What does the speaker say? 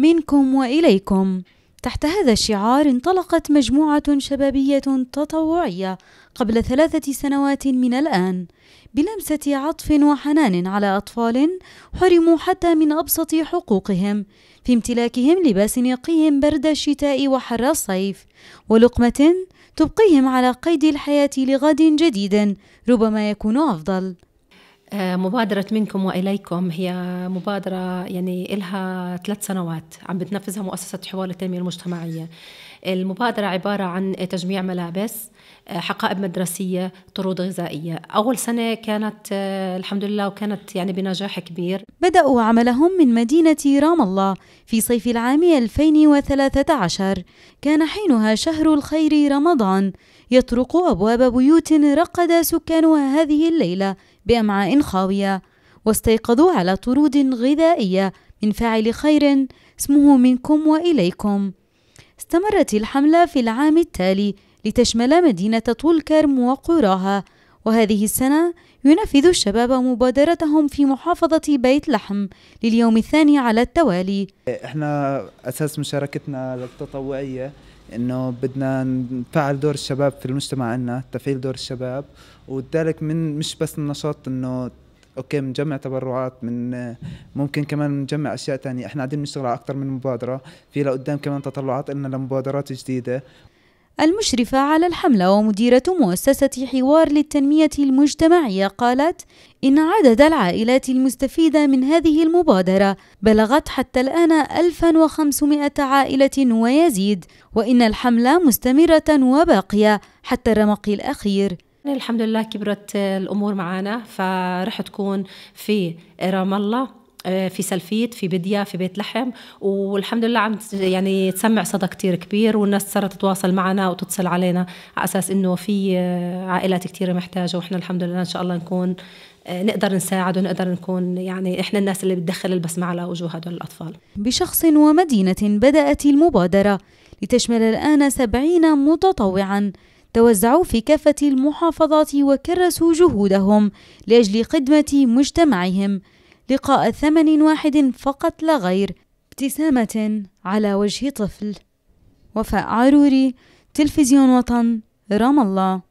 منكم واليكم تحت هذا الشعار انطلقت مجموعة شبابية تطوعية قبل ثلاثة سنوات من الآن بلمسة عطف وحنان على أطفال حرموا حتى من أبسط حقوقهم في امتلاكهم لباس يقيهم برد الشتاء وحر الصيف ولقمة تبقيهم على قيد الحياة لغد جديد ربما يكون أفضل آه، مبادرة منكم وإليكم هي مبادرة يعني إلها ثلاث سنوات عم بتنفذها مؤسسة حوار التنمية المجتمعية المبادرة عبارة عن تجميع ملابس آه، حقائب مدرسية طرود غذائية أول سنة كانت آه، الحمد لله وكانت يعني بنجاح كبير بدأوا عملهم من مدينة رام الله في صيف العام 2013 كان حينها شهر الخير رمضان يطرق أبواب بيوت رقد سكانها هذه الليلة بأمعاء خاوية واستيقظوا على طرود غذائية من فاعل خير اسمه منكم وإليكم استمرت الحملة في العام التالي لتشمل مدينة طولكرم وقراها وهذه السنة ينفذ الشباب مبادرتهم في محافظة بيت لحم لليوم الثاني على التوالي احنا أساس مشاركتنا التطوعية انه بدنا نفعل دور الشباب في المجتمع عندنا تفعيل دور الشباب وذلك من مش بس النشاط انه اوكي بنجمع تبرعات من ممكن كمان نجمع اشياء تانية احنا قاعدين بنشتغل على اكثر من مبادره في لقدام كمان تطلعات لنا لمبادرات جديده المشرفة على الحملة ومديرة مؤسسة حوار للتنمية المجتمعية قالت إن عدد العائلات المستفيدة من هذه المبادرة بلغت حتى الآن 1500 عائلة ويزيد وإن الحملة مستمرة وباقية حتى الرمق الأخير الحمد لله كبرت الامور معنا فرح تكون في رام الله آه، في سلفيت في بديا في بيت لحم والحمد لله عم يعني تسمع صدى كتير كبير والناس صارت تتواصل معنا وتتصل علينا على اساس انه في آه، عائلات كتير محتاجه واحنا الحمد لله ان شاء الله نكون آه، نقدر نساعد ونقدر نكون يعني احنا الناس اللي بتدخل البسمه على وجوه هدول الاطفال. بشخص ومدينه بدات المبادره لتشمل الان 70 متطوعا توزعوا في كافه المحافظات وكرسوا جهودهم لاجل خدمه مجتمعهم. لقاء ثمن واحد فقط لا غير ابتسامة على وجه طفل وفاء عروري تلفزيون وطن رام الله